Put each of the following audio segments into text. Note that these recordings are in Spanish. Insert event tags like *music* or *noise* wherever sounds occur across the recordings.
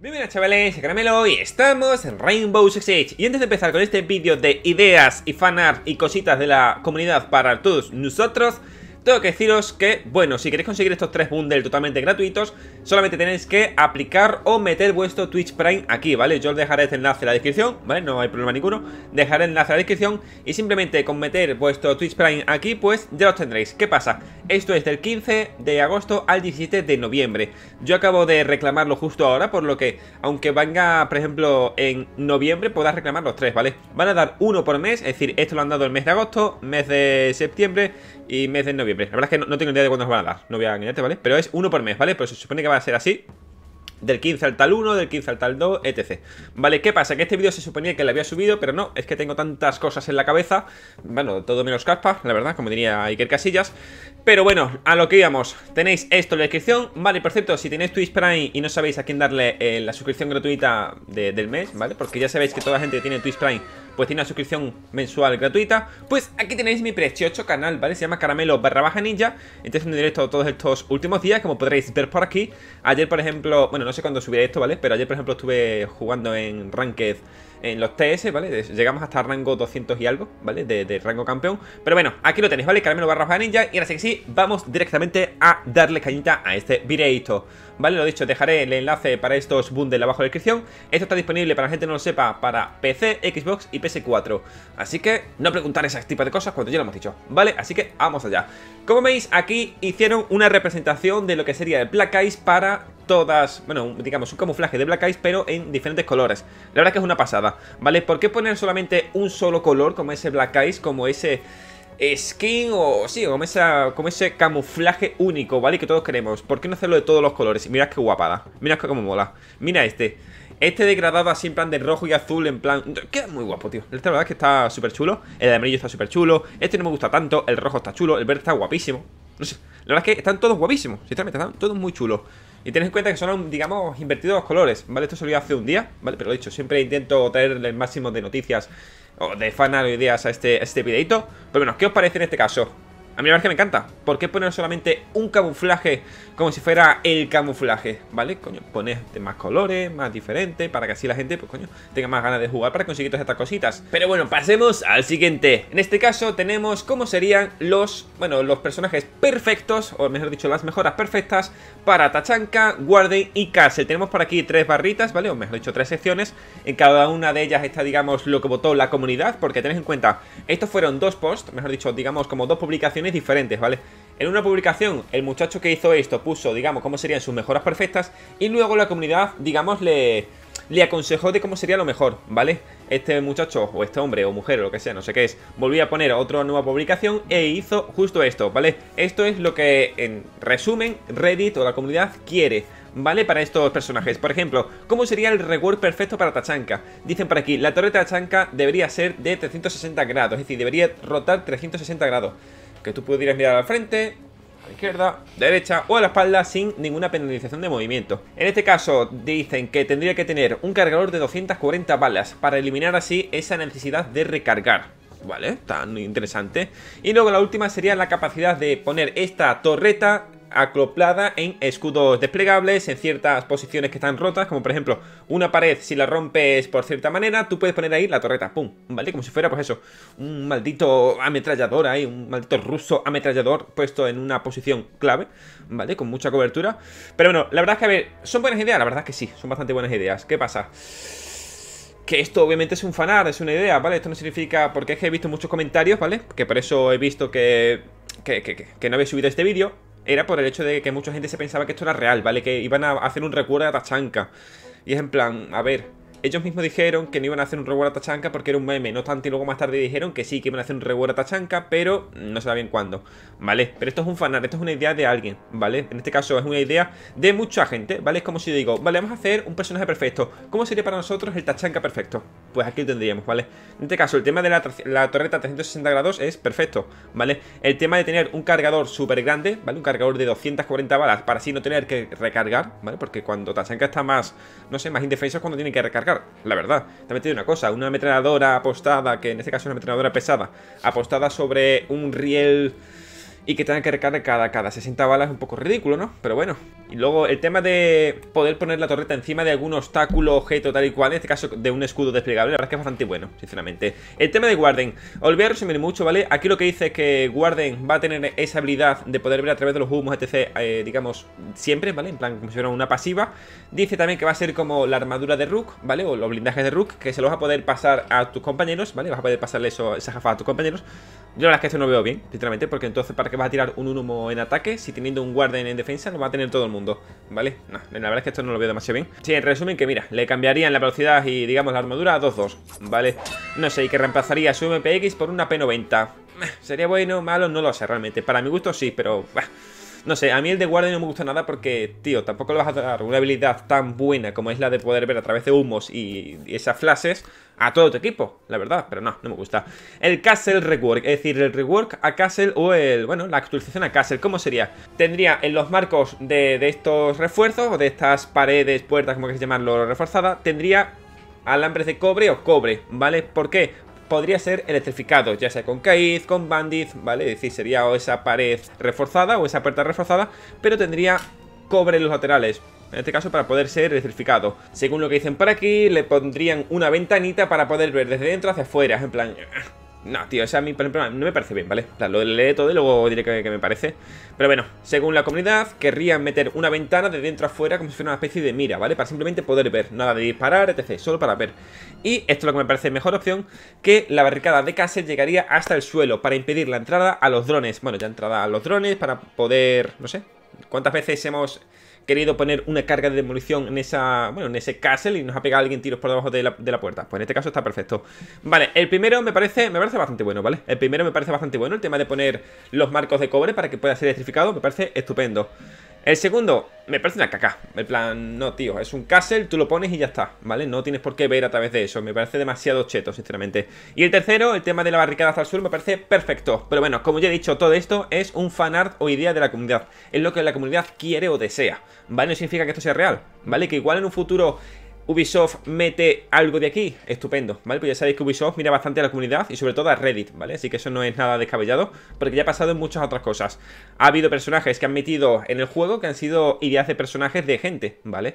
Bienvenidos chavales, Caramelo y estamos en Rainbow Six Siege Y antes de empezar con este vídeo de ideas y fanart y cositas de la comunidad para todos nosotros tengo que deciros que, bueno, si queréis conseguir estos tres bundles totalmente gratuitos, solamente tenéis que aplicar o meter vuestro Twitch Prime aquí, ¿vale? Yo os dejaré este enlace en la descripción, ¿vale? No hay problema ninguno. Dejaré el enlace en la descripción y simplemente con meter vuestro Twitch Prime aquí, pues ya los tendréis. ¿Qué pasa? Esto es del 15 de agosto al 17 de noviembre. Yo acabo de reclamarlo justo ahora, por lo que, aunque venga, por ejemplo, en noviembre, podrás reclamar los tres, ¿vale? Van a dar uno por mes, es decir, esto lo han dado el mes de agosto, mes de septiembre y mes de noviembre. La verdad es que no, tengo tengo idea de cuándo nos van a dar, no voy a engañarte, ¿vale? Pero es uno por mes, ¿vale? Pues se supone que va a ser así. Del 15 al tal 1, del 15 al tal 2, etc. Vale, ¿qué pasa? Que este vídeo se suponía que lo había subido, pero no, es que tengo tantas cosas en la cabeza. Bueno, todo menos caspa, la verdad, como diría Iker Casillas. Pero bueno, a lo que íbamos, tenéis esto en la descripción Vale, por cierto, si tenéis Twitch Prime y no sabéis a quién darle eh, la suscripción gratuita del mes, ¿vale? Porque ya sabéis que toda la gente que tiene Twitch Prime pues tiene una suscripción mensual gratuita, pues aquí tenéis mi precioso canal, ¿vale? Se llama Caramelo barra baja ninja, entonces un directo todos estos últimos días, como podréis ver por aquí. Ayer, por ejemplo, bueno, no sé cuándo subiré esto, ¿vale? Pero ayer, por ejemplo, estuve jugando en Ranked en los TS, ¿vale? Llegamos hasta rango 200 y algo, ¿vale? De, rango campeón. Pero bueno, aquí lo tenéis, ¿vale? Carmelo barraja ninja. Y ahora sí que sí, vamos directamente a darle cañita a este videito. ¿Vale? Lo dicho, dejaré el enlace para estos bundles abajo en la descripción. Esto está disponible, para la gente que no lo sepa, para PC, Xbox y PS4. Así que no preguntar ese tipo de cosas cuando ya lo hemos dicho, ¿vale? Así que vamos allá. Como veis, aquí hicieron una representación de lo que sería el Black Ice para todas, bueno, digamos, un camuflaje de Black Eyes, pero en diferentes colores. La verdad que es una pasada, ¿vale? ¿Por qué poner solamente un solo color como ese Black Eyes, como ese skin o sí, como, como ese camuflaje único, ¿vale? Que todos queremos. ¿Por qué no hacerlo de todos los colores? Mirad qué guapada. Mirad cómo mola. Mira este. Este degradado así en plan de rojo y azul en plan... Queda muy guapo, tío. Este la verdad es que está súper chulo. El amarillo está súper chulo. Este no me gusta tanto. El rojo está chulo. El verde está guapísimo. No sé. La verdad es que están todos guapísimos. Sinceramente, están todos muy chulos. Y tened en cuenta que son, digamos, invertidos los colores, ¿vale? Esto salió hace un día, ¿vale? Pero lo dicho, siempre intento traerle el máximo de noticias o de fanal ideas a este, a este videito. Pero bueno, ¿qué os parece en este caso? A mí la verdad que me encanta. ¿Por qué poner solamente un camuflaje como si fuera el camuflaje? ¿Vale? Coño, poner de más colores, más diferente, para que así la gente, pues coño, tenga más ganas de jugar para conseguir todas estas cositas. Pero bueno, pasemos al siguiente. En este caso tenemos cómo serían los, bueno, los personajes perfectos, o mejor dicho, las mejoras perfectas para Tachanka, Warden y Castle. Tenemos por aquí tres barritas, ¿vale? O mejor dicho, tres secciones. En cada una de ellas está, digamos, lo que votó la comunidad, porque tenés en cuenta, estos fueron dos posts, mejor dicho, digamos, como dos publicaciones diferentes, ¿vale? En una publicación, el muchacho que hizo esto puso, digamos, cómo serían sus mejoras perfectas y luego la comunidad, digamos, le, le aconsejó de cómo sería lo mejor, ¿vale? Este muchacho, o este hombre, o mujer, o lo que sea, no sé qué es, volvió a poner otra nueva publicación e hizo justo esto, ¿vale? Esto es lo que, en resumen, Reddit o la comunidad quiere, ¿vale? Para estos personajes. Por ejemplo, ¿cómo sería el reward perfecto para Tachanka? Dicen por aquí, la torreta Tachanka debería ser de 360 grados, es decir, debería rotar 360 grados que tú pudieras mirar al frente, a la izquierda, derecha o a la espalda sin ninguna penalización de movimiento. En este caso dicen que tendría que tener un cargador de 240 balas para eliminar así esa necesidad de recargar. Vale, tan interesante. Y luego la última sería la capacidad de poner esta torreta acoplada en escudos desplegables en ciertas posiciones que están rotas, como por ejemplo una pared, si la rompes por cierta manera, tú puedes poner ahí la torreta, pum, ¿vale? Como si fuera, pues eso, un maldito ametrallador ahí, un maldito ruso ametrallador puesto en una posición clave, ¿vale? Con mucha cobertura. Pero bueno, la verdad es que, a ver, son buenas ideas, la verdad es que sí, son bastante buenas ideas. ¿Qué pasa? que esto obviamente es un fanar, es una idea, ¿vale? Esto no significa, porque es que he visto muchos comentarios, ¿vale? Que por eso he visto que, que, que no habéis subido este vídeo era por el hecho de que mucha gente se pensaba que esto era real, ¿vale? Que iban a hacer un recuerdo a Tachanka. Y es en plan, a ver, ellos mismos dijeron que no iban a hacer un reward a Tachanka porque era un meme, no tanto y luego más tarde dijeron que sí, que iban a hacer un reward a Tachanka, pero no se da bien cuándo, ¿vale? Pero esto es un fanart, esto es una idea de alguien, ¿vale? En este caso es una idea de mucha gente, ¿vale? Es como si yo digo, vale, vamos a hacer un personaje perfecto, ¿cómo sería para nosotros el Tachanka perfecto? Pues aquí lo tendríamos, ¿vale? En este caso el tema de la, torreta 360 grados es perfecto, ¿vale? El tema de tener un cargador súper grande, ¿vale? Un cargador de 240 balas para así no tener que recargar, ¿vale? Porque cuando Tachanka está más, no sé, más indefenso cuando tiene que recargar la verdad. También tiene una cosa, una ametralladora apostada, que en este caso es una ametralladora pesada, apostada sobre un riel y que tenga que recargar cada, cada 60 balas es un poco ridículo, ¿no? Pero bueno. Y luego el tema de poder poner la torreta encima de algún obstáculo, objeto, tal y cual, en este caso de un escudo desplegable, la verdad es que es bastante bueno, sinceramente. El tema de Warden olvidaros voy mire mucho, ¿vale? Aquí lo que dice es que Guarden va a tener esa habilidad de poder ver a través de los humos, etc., eh, digamos, siempre, ¿vale? En plan, como si fuera una pasiva. Dice también que va a ser como la armadura de Rook, ¿vale? O los blindajes de Rook, que se los va a poder pasar a tus compañeros, ¿vale? Vas a poder pasarle eso, esa jafa a tus compañeros. Yo la verdad es que esto no veo bien, sinceramente, porque entonces para que va a tirar un humo en ataque, si teniendo un guardia en defensa lo va a tener todo el mundo, ¿vale? No, la verdad es que esto no lo veo demasiado bien. Sí, en resumen que mira, le cambiarían la velocidad y digamos la armadura a 2-2, ¿vale? No sé, y que reemplazaría su MPX por una P90. Sería bueno, malo, no lo sé realmente. Para mi gusto sí, pero... No sé, a mí el de guardia no me gusta nada porque, tío, tampoco le vas a dar una habilidad tan buena como es la de poder ver a través de humos y, esas flashes a todo tu equipo, la verdad, pero no, no me gusta. El Castle Rework, es decir, el rework a Castle o el, bueno, la actualización a Castle, ¿cómo sería? Tendría en los marcos de, estos refuerzos o de estas paredes, puertas, como quieras llamarlo, reforzada, tendría alambres de cobre o cobre, ¿vale? ¿Por qué? podría ser electrificado, ya sea con Caiz, con Bandit, ¿vale? Es decir, sería o esa pared reforzada o esa puerta reforzada, pero tendría cobre en los laterales. En este caso para poder ser electrificado Según lo que dicen por aquí, le pondrían una ventanita para poder ver desde dentro hacia afuera En plan, no, tío, esa a mí, por ejemplo, no me parece bien, ¿vale? lo leeré todo y luego diré que, me parece. Pero bueno, según la comunidad, querrían meter una ventana de dentro a fuera como si fuera una especie de mira, ¿vale? Para simplemente poder ver, nada de disparar, etc. Solo para ver. Y esto es lo que me parece mejor opción, que la barricada de cassette llegaría hasta el suelo para impedir la entrada a los drones. Bueno, ya entrada a los drones para poder, no sé, ¿cuántas veces hemos querido poner una carga de demolición en esa bueno en ese castle y nos ha pegado alguien tiros por debajo de la, de la, puerta. Pues en este caso está perfecto. Vale, el primero me parece, me parece bastante bueno, ¿vale? El primero me parece bastante bueno, el tema de poner los marcos de cobre para que pueda ser electrificado, me parece estupendo. El segundo, me parece una caca. El plan, no, tío, es un castle, tú lo pones y ya está, ¿vale? No tienes por qué ver a través de eso. Me parece demasiado cheto, sinceramente. Y el tercero, el tema de la barricada hasta el sur, me parece perfecto. Pero bueno, como ya he dicho, todo esto es un fanart o idea de la comunidad. Es lo que la comunidad quiere o desea, ¿vale? No significa que esto sea real, ¿vale? Que igual en un futuro Ubisoft mete algo de aquí, estupendo, ¿vale? Pues ya sabéis que Ubisoft mira bastante a la comunidad y sobre todo a Reddit, ¿vale? Así que eso no es nada descabellado, porque ya ha pasado en muchas otras cosas. Ha habido personajes que han metido en el juego que han sido ideas de personajes de gente, ¿vale?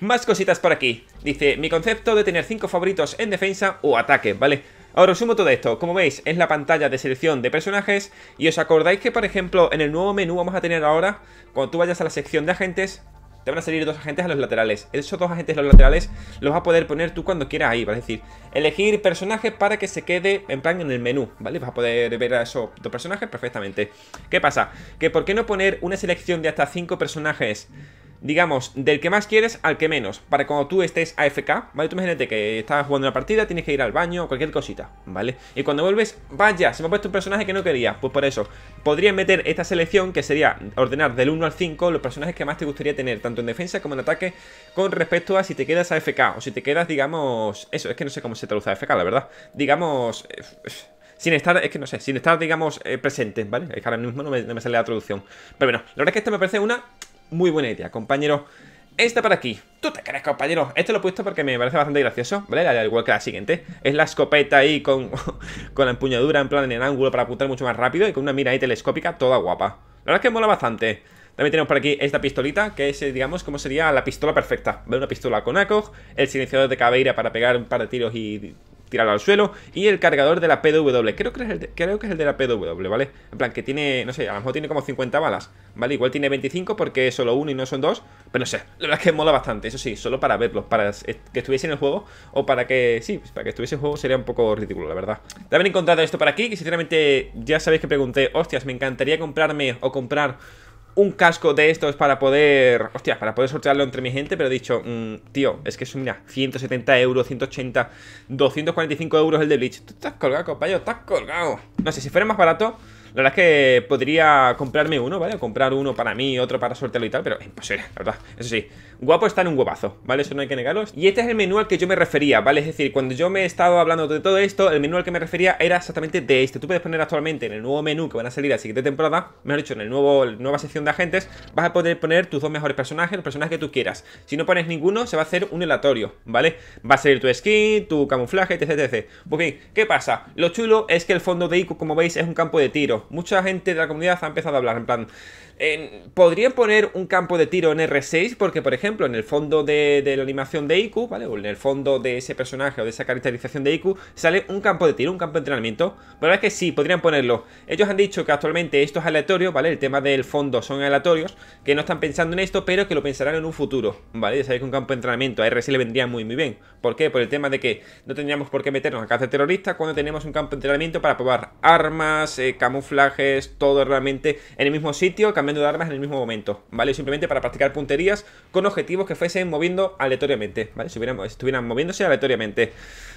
Más cositas por aquí. Dice, mi concepto de tener cinco favoritos en defensa o ataque, ¿vale? Ahora os sumo todo esto, como veis es la pantalla de selección de personajes y os acordáis que por ejemplo en el nuevo menú vamos a tener ahora, cuando tú vayas a la sección de agentes, te van a salir dos agentes a los laterales. Esos dos agentes a los laterales los vas a poder poner tú cuando quieras ahí, ¿vale? Es decir, elegir personajes para que se quede en plan en el menú, ¿vale? Vas a poder ver a esos dos personajes perfectamente. ¿Qué pasa? Que ¿por qué no poner una selección de hasta cinco personajes digamos, del que más quieres al que menos, para cuando tú estés AFK, ¿vale? Tú imagínate que estás jugando una partida, tienes que ir al baño, o cualquier cosita, ¿vale? Y cuando vuelves, vaya, se me ha puesto un personaje que no quería, pues por eso, podrías meter esta selección que sería ordenar del 1 al 5 los personajes que más te gustaría tener, tanto en defensa como en ataque, con respecto a si te quedas AFK o si te quedas, digamos, eso, es que no sé cómo se traduce AFK, la verdad, digamos... Eh, sin estar, es que no sé, sin estar, digamos, eh, presente, ¿vale? Es que ahora mismo no me, me, sale la traducción. Pero bueno, la verdad es que esto me parece una muy buena idea, compañero. Esta para aquí. ¿Tú te crees, compañero? Esto lo he puesto porque me parece bastante gracioso, ¿vale? Al igual que la siguiente. Es la escopeta ahí con, *laughs* con la empuñadura en plan en el ángulo para apuntar mucho más rápido y con una mira ahí telescópica toda guapa. La verdad es que mola bastante. También tenemos por aquí esta pistolita, que es, eh, digamos, como sería la pistola perfecta. ¿Vale? Una pistola con ACOG, el silenciador de cabeira para pegar un par de tiros y tirarlo al suelo. Y el cargador de la PW creo que es el de, creo que es el de la PW, ¿vale? En plan, que tiene, no sé, a lo mejor tiene como 50 balas, ¿vale? Igual tiene 25 porque es solo uno y no son dos, pero no sé, la verdad es que mola bastante, eso sí, solo para verlo para que estuviese en el juego o para que, sí, pues para que estuviese en el juego sería un poco ridículo, la verdad. También he encontrado esto para aquí, que sinceramente ya sabéis que pregunté, hostias, me encantaría comprarme o comprar un casco de estos para poder... Hostia, para poder sortearlo entre mi gente, pero he dicho, mm, tío, es que es, mira, 170 euros, 180, 245 euros el de Bleach. Tú estás colgado, compañero, estás colgado. No sé, si fuera más barato, la verdad es que podría comprarme uno, ¿vale? Comprar uno para mí, otro para sortearlo y tal, pero imposible, la verdad. Eso sí, guapo está en un huevazo, ¿vale? Eso no hay que negarlos. Y este es el menú al que yo me refería, ¿vale? Es decir, cuando yo me he estado hablando de todo esto, el menú al que me refería era exactamente de este. Tú puedes poner actualmente en el nuevo menú que van a salir a la siguiente temporada, mejor dicho, en el nuevo, nueva sección de agentes, vas a poder poner tus dos mejores personajes, los personajes que tú quieras. Si no pones ninguno, se va a hacer un elatorio ¿vale? Va a salir tu skin, tu camuflaje, etc, etc. Ok pues ¿qué pasa? Lo chulo es que el fondo de Iku, como veis, es un campo de tiro Mucha gente de la comunidad ha empezado a hablar, en plan... Podrían poner un campo de tiro en R6 porque, por ejemplo, en el fondo de, la animación de IQ, ¿vale? O en el fondo de ese personaje o de esa caracterización de IQ, sale un campo de tiro, un campo de entrenamiento. La verdad es que sí, podrían ponerlo. Ellos han dicho que actualmente esto es aleatorio, ¿vale? El tema del fondo son aleatorios, que no están pensando en esto, pero que lo pensarán en un futuro, ¿vale? Ya sabéis que un campo de entrenamiento a R6 le vendría muy, muy bien. ¿Por qué? Por el tema de que no tendríamos por qué meternos a caza terrorista cuando tenemos un campo de entrenamiento para probar armas, eh, Flajes, todo realmente en el mismo sitio, cambiando de armas en el mismo momento, ¿vale? Simplemente para practicar punterías con objetivos que fuesen moviendo aleatoriamente, ¿vale? Si estuvieran moviéndose aleatoriamente.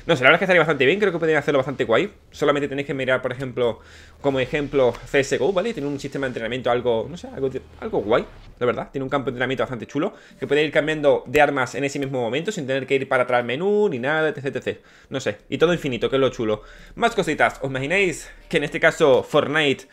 No sé, la verdad es que estaría bastante bien, creo que podrían hacerlo bastante guay. Solamente tenéis que mirar, por ejemplo, como ejemplo CSGO, ¿vale? Tiene un sistema de entrenamiento algo, no sé, algo, algo guay, la verdad. Tiene un campo de entrenamiento bastante chulo, que puede ir cambiando de armas en ese mismo momento sin tener que ir para atrás al menú ni nada, etc, etc. No sé, y todo infinito, que es lo chulo. Más cositas, ¿os imagináis que en este caso Fortnite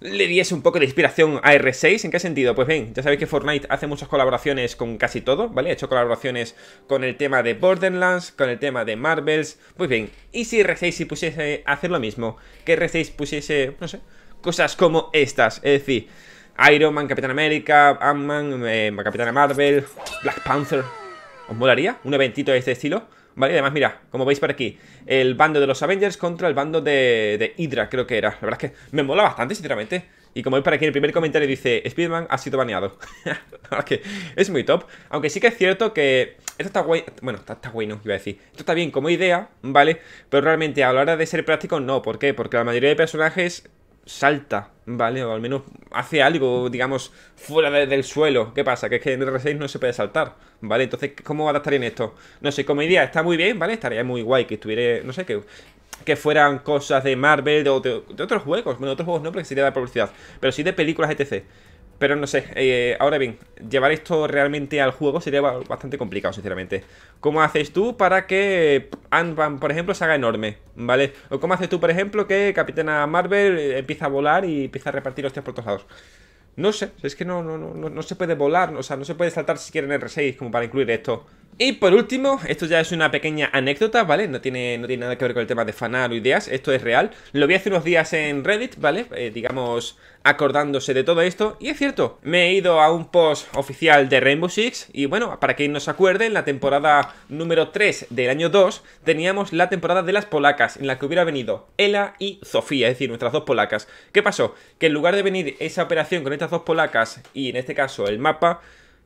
le diese un poco de inspiración a R6. ¿En qué sentido? Pues bien, ya sabéis que Fortnite hace muchas colaboraciones con casi todo, ¿vale? Ha hecho colaboraciones con el tema de Borderlands, con el tema de Marvels. Pues bien, ¿y si R6 pusiese a hacer lo mismo? Que R6 pusiese, no sé, cosas como estas. Es decir, Iron Man, Capitán América, Ant-Man, eh, Capitana Marvel, Black Panther. ¿Os molaría un eventito de este estilo? ¿vale? Además, mira, como veis por aquí, el bando de los Avengers contra el bando de, de Hydra, creo que era. La verdad es que me mola bastante, sinceramente. Y como veis por aquí en el primer comentario dice, spider ha sido baneado. *laughs* que es muy top. Aunque sí que es cierto que esto está guay. Bueno, está, está guay, no, iba a decir. Esto está bien como idea, ¿vale? Pero realmente a la hora de ser práctico, no. ¿Por qué? Porque la mayoría de personajes salta, ¿vale? O al menos hace algo, digamos, fuera del suelo. ¿Qué pasa? Que es que en R6 no se puede saltar, ¿vale? Entonces, ¿cómo va a estar en esto? No sé, como idea está muy bien, ¿vale? Estaría muy guay que estuviera, no sé, qué que fueran cosas de Marvel o de, otros juegos. Bueno, otros juegos no, porque sería de publicidad, pero sí de películas, etc. Pero no sé, eh, ahora bien, llevar esto realmente al juego sería bastante complicado, sinceramente. ¿Cómo haces tú para que Ant-Man, por ejemplo, se haga enorme? ¿Vale? ¿O cómo haces tú, por ejemplo, que Capitana Marvel eh, empiece a volar y empieza a repartir hostias por todos lados? No sé, es que no, no, no, no se puede volar, o sea, no se puede saltar siquiera en R6 como para incluir esto. Y por último, esto ya es una pequeña anécdota, ¿vale? No tiene, no tiene nada que ver con el tema de fanar o ideas, esto es real. Lo vi hace unos días en Reddit, ¿vale? Eh, digamos, acordándose de todo esto. Y es cierto, me he ido a un post oficial de Rainbow Six. Y bueno, para que nos acuerde, en la temporada número 3 del año 2, teníamos la temporada de las polacas, en la que hubiera venido Ela y Sofía, es decir, nuestras dos polacas. ¿Qué pasó? Que en lugar de venir esa operación con estas dos polacas, y en este caso el mapa,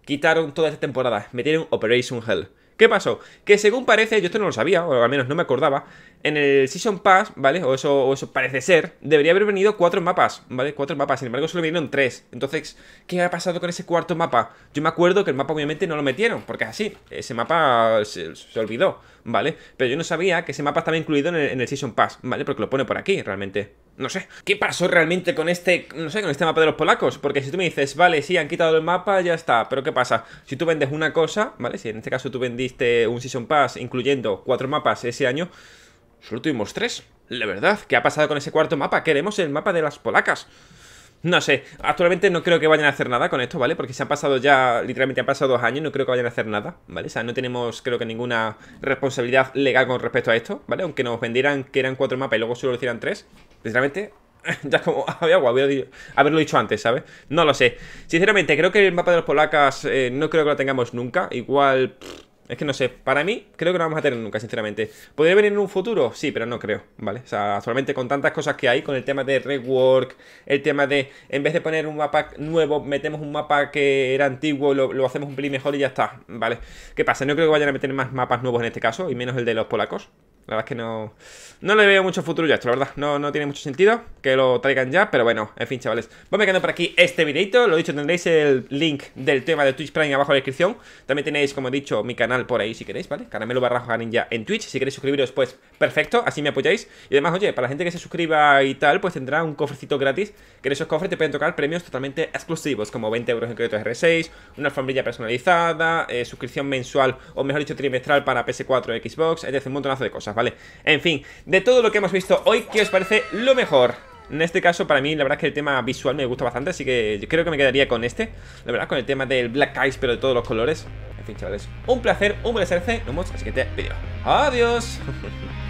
quitaron toda esta temporada, metieron Operation Hell. ¿Qué pasó? Que según parece, yo esto no lo sabía, o al menos no me acordaba, en el Season Pass, ¿vale? O eso, o eso parece ser, debería haber venido cuatro mapas, ¿vale? Cuatro mapas, sin embargo solo vinieron tres. Entonces, ¿qué ha pasado con ese cuarto mapa? Yo me acuerdo que el mapa obviamente no lo metieron, porque así, ese mapa se olvidó. ¿vale? Pero yo no sabía que ese mapa estaba incluido en el, Season Pass, ¿vale? Porque lo pone por aquí, realmente. No sé, ¿qué pasó realmente con este, no sé, con este mapa de los polacos? Porque si tú me dices, vale, sí, han quitado el mapa, ya está, pero ¿qué pasa? Si tú vendes una cosa, ¿vale? Si en este caso tú vendiste un Season Pass incluyendo cuatro mapas ese año, solo tuvimos tres. La verdad, ¿qué ha pasado con ese cuarto mapa? Queremos el mapa de las polacas. No sé, actualmente no creo que vayan a hacer nada con esto, ¿vale? Porque se han pasado ya, literalmente han pasado dos años, no creo que vayan a hacer nada, ¿vale? O sea, no tenemos, creo que ninguna responsabilidad legal con respecto a esto, ¿vale? Aunque nos vendieran que eran cuatro mapas y luego solo lo hicieran tres, sinceramente, *laughs* ya como *laughs* había agua, haberlo dicho antes, ¿sabes? No lo sé. Sinceramente, creo que el mapa de los polacas eh, no creo que lo tengamos nunca. Igual, es que no sé, para mí creo que no vamos a tener nunca, sinceramente. ¿Podría venir en un futuro? Sí, pero no creo, ¿vale? O sea, solamente con tantas cosas que hay, con el tema de rework, el tema de, en vez de poner un mapa nuevo, metemos un mapa que era antiguo, lo, hacemos un pelín mejor y ya está, ¿vale? ¿Qué pasa? No creo que vayan a meter más mapas nuevos en este caso, y menos el de los polacos, la verdad es que no, no le veo mucho futuro ya esto, la verdad. No, no tiene mucho sentido que lo traigan ya, pero bueno, en fin, chavales. me quedo por aquí este videito. Lo dicho, tendréis el link del tema de Twitch Prime abajo en la descripción. También tenéis, como he dicho, mi canal por ahí si queréis, ¿vale? Caramelo barra ninja en Twitch. Si queréis suscribiros, pues perfecto, así me apoyáis. Y además, oye, para la gente que se suscriba y tal, pues tendrá un cofrecito gratis. Que en esos cofres te pueden tocar premios totalmente exclusivos, como 20 euros en créditos R6, una alfombrilla personalizada, eh, suscripción mensual o mejor dicho trimestral para PS4 Xbox, es decir, un montonazo de cosas. ¿vale? En fin, de todo lo que hemos visto hoy, ¿qué os parece lo mejor? En este caso, para mí, la verdad es que el tema visual me gusta bastante, así que yo creo que me quedaría con este. La verdad, con el tema del Black Eyes, pero de todos los colores. En fin, chavales, un placer, un placer, nos vemos en el siguiente vídeo. ¡Adiós! *laughs*